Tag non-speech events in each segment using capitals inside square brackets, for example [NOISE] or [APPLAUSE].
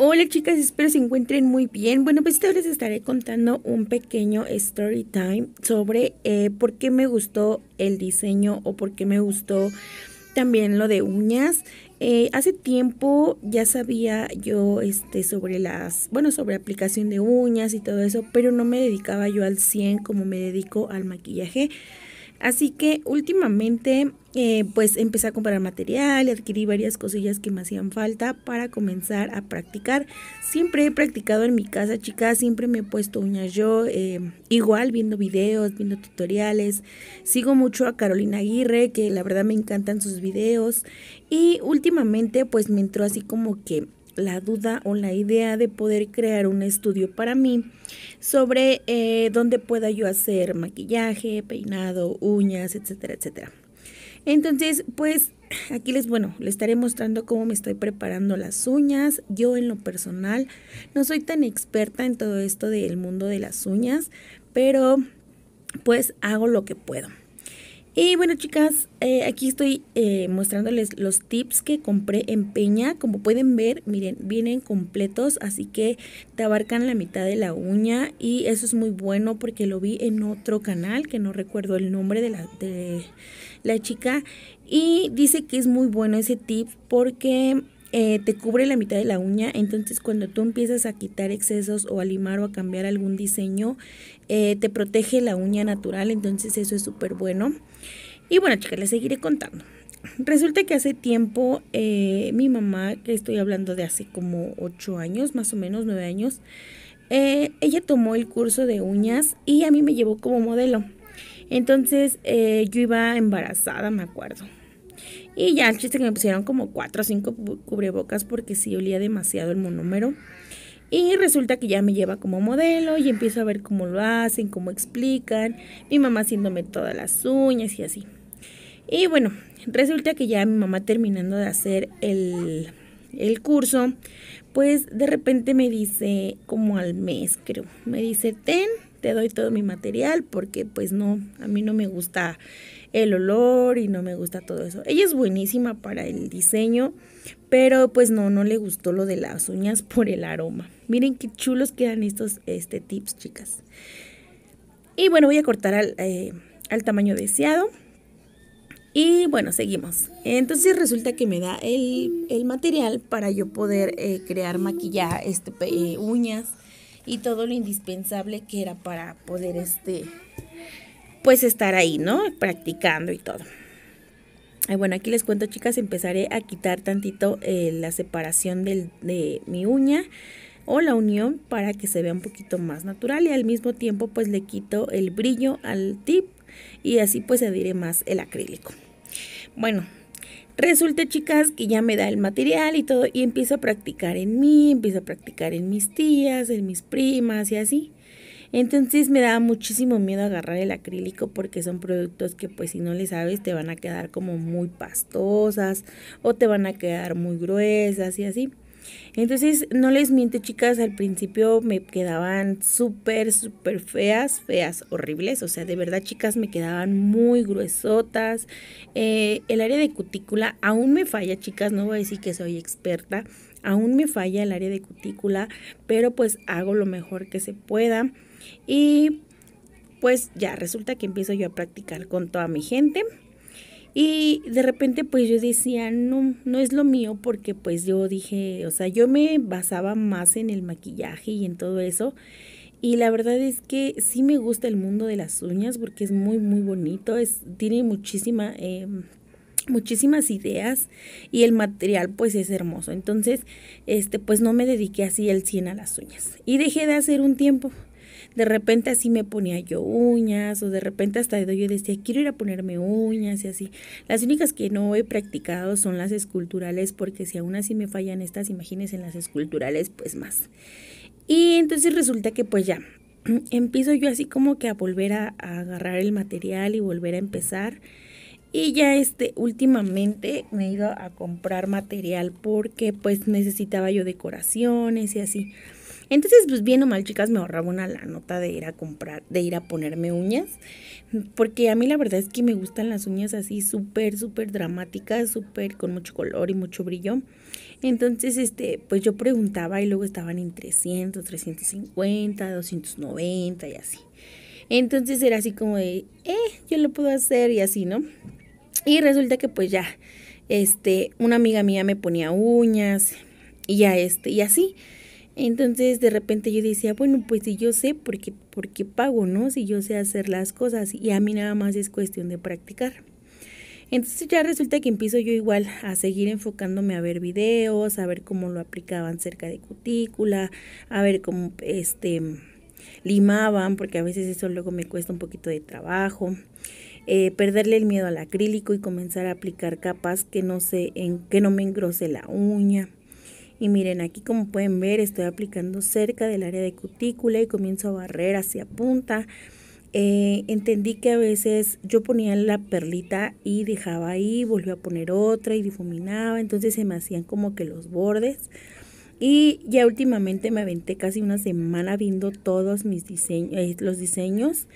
Hola chicas, espero se encuentren muy bien. Bueno, pues hoy les estaré contando un pequeño story time sobre eh, por qué me gustó el diseño o por qué me gustó también lo de uñas. Eh, hace tiempo ya sabía yo este, sobre las, bueno, sobre aplicación de uñas y todo eso, pero no me dedicaba yo al 100 como me dedico al maquillaje. Así que últimamente eh, pues empecé a comprar material y adquirí varias cosillas que me hacían falta para comenzar a practicar. Siempre he practicado en mi casa, chicas, siempre me he puesto uñas yo, eh, igual viendo videos, viendo tutoriales. Sigo mucho a Carolina Aguirre, que la verdad me encantan sus videos. Y últimamente pues me entró así como que la duda o la idea de poder crear un estudio para mí sobre eh, dónde pueda yo hacer maquillaje, peinado, uñas, etcétera, etcétera. Entonces, pues aquí les, bueno, les estaré mostrando cómo me estoy preparando las uñas. Yo en lo personal no soy tan experta en todo esto del mundo de las uñas, pero pues hago lo que puedo. Y bueno chicas, eh, aquí estoy eh, mostrándoles los tips que compré en Peña. Como pueden ver, miren, vienen completos, así que te abarcan la mitad de la uña y eso es muy bueno porque lo vi en otro canal, que no recuerdo el nombre de la, de la chica. Y dice que es muy bueno ese tip porque eh, te cubre la mitad de la uña, entonces cuando tú empiezas a quitar excesos o a limar o a cambiar algún diseño, eh, te protege la uña natural, entonces eso es súper bueno. Y bueno chicas, les seguiré contando. Resulta que hace tiempo eh, mi mamá, que estoy hablando de hace como 8 años, más o menos 9 años, ella tomó el curso de uñas y a mí me llevó como modelo. Entonces yo iba embarazada, me acuerdo y ya el chiste que me pusieron como cuatro o cinco cubrebocas porque si olía demasiado el monómero. Y resulta que ya me lleva como modelo y empiezo a ver cómo lo hacen, cómo explican, mi mamá haciéndome todas las uñas y así. Y bueno, resulta que ya mi mamá terminando de hacer el, el curso, pues de repente me dice, como al mes creo, me dice, ten, te doy todo mi material porque pues no, a mí no me gusta el olor y no me gusta todo eso. Ella es buenísima para el diseño, pero pues no, no le gustó lo de las uñas por el aroma. Miren qué chulos quedan estos este, tips, chicas. Y bueno, voy a cortar al, eh, tamaño deseado. Y bueno, seguimos. Entonces resulta que me da el, material para yo poder eh, crear maquillaje, este, eh, uñas y todo lo indispensable que era para poder este, pues estar ahí, ¿no? Practicando y todo. bueno, aquí les cuento chicas, empezaré a quitar tantito eh, la separación de mi uña o la unión para que se vea un poquito más natural y al mismo tiempo pues le quito el brillo al tip y así pues adhiere más el acrílico. Bueno, Resulta, chicas, que ya me da el material y todo, y empiezo a practicar en mí, empiezo a practicar en mis tías, en mis primas y así. Entonces me daba muchísimo miedo agarrar el acrílico porque son productos que pues si no le sabes te van a quedar como muy pastosas o te van a quedar muy gruesas y así. Entonces, no les miento, chicas, al principio me quedaban súper, súper feas, feas, horribles. O sea, de verdad, chicas, me quedaban muy gruesotas. Eh, el área de cutícula aún me falla, chicas, no voy a decir que soy experta. Aún me falla el área de cutícula, pero pues hago lo mejor que se pueda. Y pues ya resulta que empiezo yo a practicar con toda mi gente. Y de repente pues yo decía, no, no es lo mío porque pues yo dije, o sea, yo me basaba más en el maquillaje y en todo eso. Y la verdad es que sí me gusta el mundo de las uñas porque es muy, muy bonito. Es, tiene muchísima, em, muchísimas ideas y el material pues es hermoso. Entonces, este, pues no me dediqué así el 100 a las uñas. Y dejé de hacer un tiempo de repente así me ponía yo uñas o de repente hasta yo decía, quiero ir a ponerme uñas y así. Las únicas que no he practicado son las esculturales porque si aún así me fallan estas imágenes en las esculturales, pues más. Y entonces resulta que pues ya, [CLEARS THROAT] empiezo yo así como que a volver a, a agarrar el material y volver a empezar. Y ya este últimamente me he ido a comprar material porque pues necesitaba yo decoraciones y así. Entonces, pues bien o mal, chicas, me ahorraba una la nota de ir a comprar, de ir a ponerme uñas, porque a mí la verdad es que me gustan las uñas así súper, súper dramáticas, súper con mucho color y mucho brillo. Entonces, este, pues yo preguntaba y luego estaban en 300, 350, 290 y así. Entonces era así como de, eh, yo lo puedo hacer y así, ¿no? Y resulta que pues ya, este, una amiga mía me ponía uñas y ya este, y así. Entonces de repente yo decía, bueno, pues si yo sé, ¿por qué, pago, no? Si yo sé hacer las cosas y a mí nada más es cuestión de practicar. Entonces ya resulta que empiezo yo igual a seguir enfocándome a ver videos, a ver cómo lo aplicaban cerca de cutícula, a ver cómo este limaban, porque a veces eso luego me cuesta un poquito de trabajo. Eh, perderle el miedo al acrílico y comenzar a aplicar capas que no sé en, que no me engrose la uña. Y miren, aquí como pueden ver estoy aplicando cerca del área de cutícula y comienzo a barrer hacia punta. Eh, entendí que a veces yo ponía la perlita y dejaba ahí, volvía a poner otra y difuminaba, entonces se me hacían como que los bordes. Y ya últimamente me aventé casi una semana viendo todos mis diseños, eh, los diseños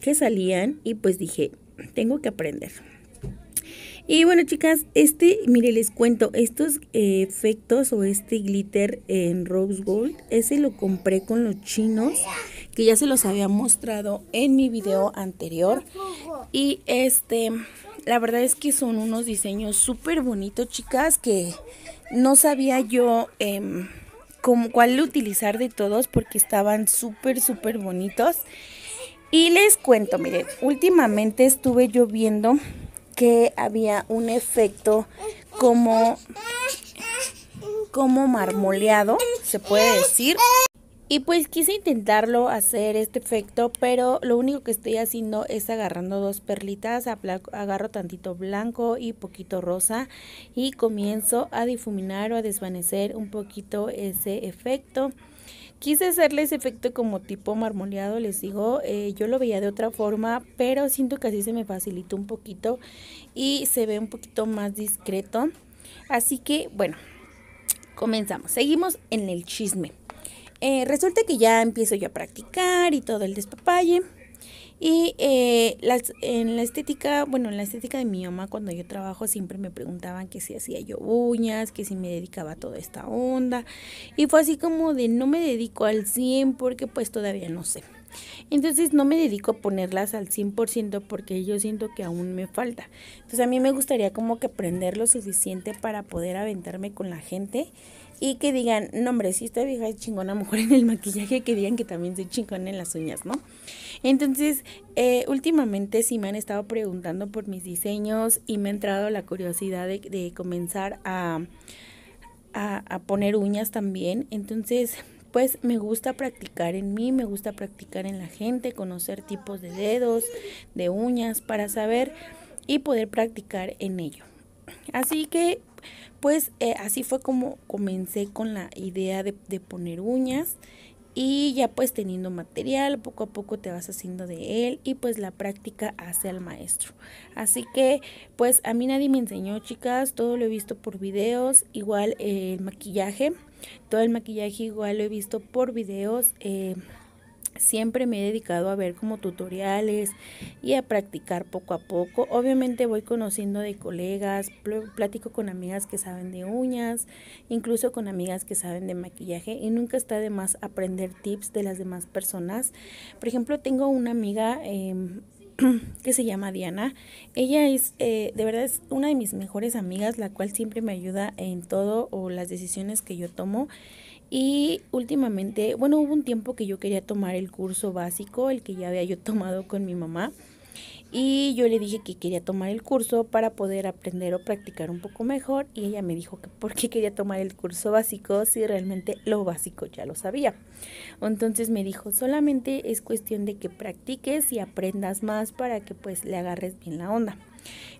que salían y pues dije, tengo que aprender. Y bueno, chicas, este, mire, les cuento, estos eh, efectos o este glitter en Rose Gold, ese lo compré con los chinos, que ya se los había mostrado en mi video anterior. Y este, la verdad es que son unos diseños súper bonitos, chicas, que no sabía yo... Em, cuál utilizar de todos porque estaban súper, súper bonitos. Y les cuento, miren, últimamente estuve yo viendo que había un efecto como como marmoleado, se puede decir. Y pues quise intentarlo hacer este efecto, pero lo único que estoy haciendo es agarrando dos perlitas, agarro tantito blanco y poquito rosa y comienzo a difuminar o a desvanecer un poquito ese efecto. Quise hacerle ese efecto como tipo marmoleado, les digo, eh, yo lo veía de otra forma, pero siento que así se me facilitó un poquito y se ve un poquito más discreto. Así que, bueno, comenzamos. Seguimos en el chisme. Eh, resulta que ya empiezo yo a practicar y todo el despapalle. Y eh, las, en la estética, bueno, en la estética de mi mamá, cuando yo trabajo, siempre me preguntaban que si hacía yo uñas, que si me dedicaba a toda esta onda. Y fue así como de no me dedico al 100 porque pues todavía no sé. Entonces no me dedico a ponerlas al 100% porque yo siento que aún me falta. Entonces a mí me gustaría como que aprender lo suficiente para poder aventarme con la gente y que digan, no hombre, si esta vieja es chingona, mejor en el maquillaje, que digan que también soy chingona en las uñas, ¿no? Entonces, eh, últimamente sí me han estado preguntando por mis diseños y me ha entrado la curiosidad de, comenzar a, a poner uñas también. Entonces, pues me gusta practicar en mí, me gusta practicar en la gente, conocer tipos de dedos, de uñas, para saber y poder practicar en ello. Así que pues eh, así fue como comencé con la idea de, poner uñas y ya pues teniendo material, poco a poco te vas haciendo de él y pues la práctica hace al maestro. Así que pues a mí nadie me enseñó chicas, todo lo he visto por videos, igual eh, el maquillaje, todo el maquillaje igual lo he visto por videos. Eh, siempre me he dedicado a ver como tutoriales y a practicar poco a poco. Obviamente voy conociendo de colegas, platico con amigas que saben de uñas, incluso con amigas que saben de maquillaje y nunca está de más aprender tips de las demás personas. Por ejemplo, tengo una amiga... Em, [CLEARS THROAT] que se llama Diana. Ella es, eh, de verdad, es una de mis mejores amigas, la cual siempre me ayuda en todo o las decisiones que yo tomo. Y últimamente, bueno, hubo un tiempo que yo quería tomar el curso básico, el que ya había yo [LAUGHS] tomado con mi mamá y yo le dije que quería tomar el curso para poder aprender o practicar un poco mejor y ella me dijo que por qué quería tomar el curso básico si realmente lo básico ya lo sabía. Entonces me dijo, solamente es cuestión de que practiques y aprendas más para que pues le agarres bien la onda.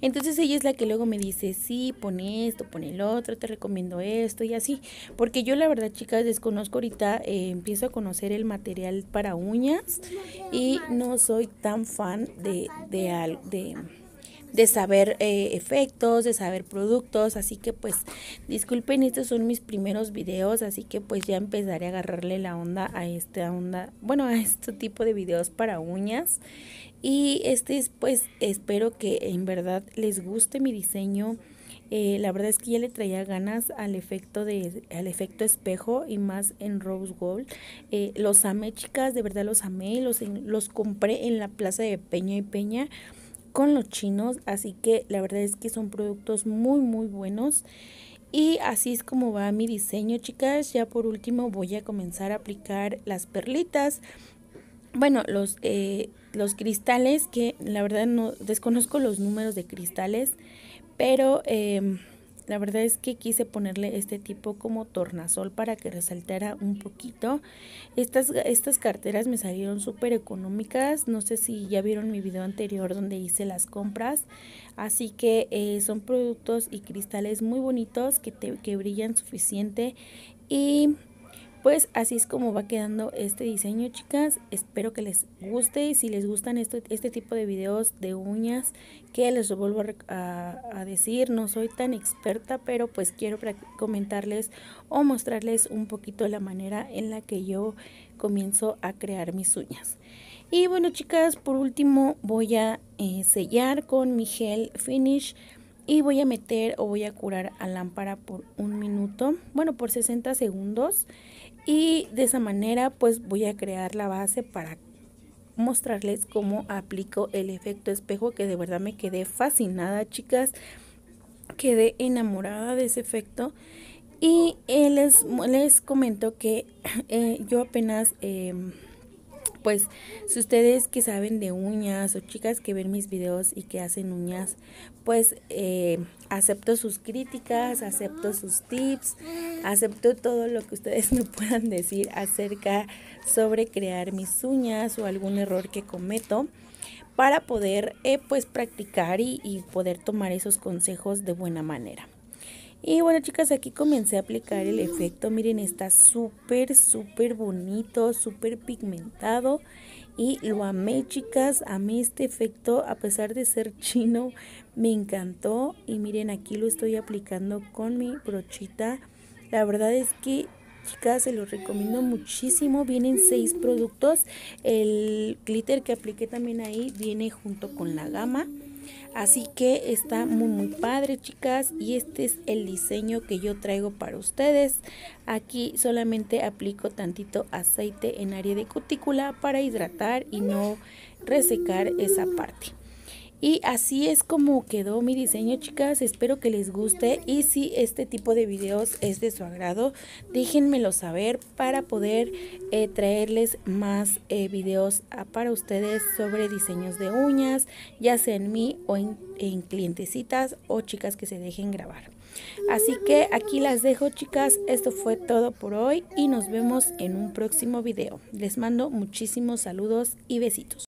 Entonces ella es la que luego me dice, sí, pon esto, pon el otro, te recomiendo esto y así. Porque yo la verdad, chicas, desconozco ahorita, eh, empiezo a conocer el material para uñas y no soy tan fan de, de, de de saber eh, efectos, de saber productos, así que pues disculpen, estos son mis primeros videos, así que pues ya empezaré a agarrarle la onda a esta onda, bueno, a este tipo de videos para uñas. Y este es pues espero que en verdad les guste mi diseño. Eh, la verdad es que ya le traía ganas al efecto de al efecto espejo y más en rose gold eh, los amé chicas de verdad los amé los los compré en la plaza de Peña y Peña con los chinos, así que la verdad es que son productos muy muy buenos. Y así es como va mi diseño, chicas. Ya por último voy a comenzar a aplicar las perlitas. Bueno, los, eh, los cristales, que la verdad no desconozco los números de cristales, pero... Em, la verdad es que quise ponerle este tipo como tornasol para que resaltara un poquito. Estas, estas carteras me salieron súper económicas. No sé si ya vieron mi video anterior donde hice las compras. Así que eh, son productos y cristales muy bonitos que, que brillan suficiente. Y pues así es como va quedando este diseño, chicas. Espero que les guste. y Si les gustan este, este tipo de videos de uñas, que les vuelvo a, decir, no soy tan experta, pero pues quiero comentarles o mostrarles un poquito la manera en la que yo comienzo a crear mis uñas. Y bueno, chicas, por último voy a eh, sellar con mi gel finish y voy a meter o voy a curar a lámpara por un minuto, bueno por 60 segundos y de esa manera pues voy a crear la base para mostrarles cómo aplico el efecto espejo que de verdad me quedé fascinada chicas, quedé enamorada de ese efecto y eh, les, comento que [CLEARS THROAT] eh, yo apenas... Em, pues si ustedes que saben de uñas o chicas que ven mis videos y que hacen uñas, pues eh, acepto sus críticas, acepto sus tips, acepto todo lo que ustedes [LAUGHS] me puedan decir acerca sobre crear mis uñas o algún error que cometo para poder eh, pues practicar y poder tomar esos consejos de buena manera. Y bueno chicas, aquí comencé a aplicar el efecto. Miren, está súper, súper bonito, súper pigmentado. Y lo amé chicas, amé este efecto. A pesar de ser [LAUGHS] chino, me encantó. Y miren, aquí lo estoy aplicando con mi brochita. La verdad es que chicas, se los recomiendo muchísimo. Vienen seis productos. El glitter que apliqué también ahí viene junto con la gama. Así que está muy muy padre chicas y este es el diseño que yo traigo para ustedes. Aquí solamente aplico tantito aceite en área de cutícula para hidratar y no resecar esa parte. Y así es como quedó mi diseño, chicas. Espero que les guste. Y si este tipo de videos es de su agrado, déjenmelo saber para poder eh, traerles más eh, videos ah, para ustedes sobre diseños de uñas, ya sea en mí o en clientecitas o chicas que se dejen grabar. Así que aquí las dejo, chicas. Esto fue todo por hoy y nos vemos en un próximo video. Les mando muchísimos saludos y besitos.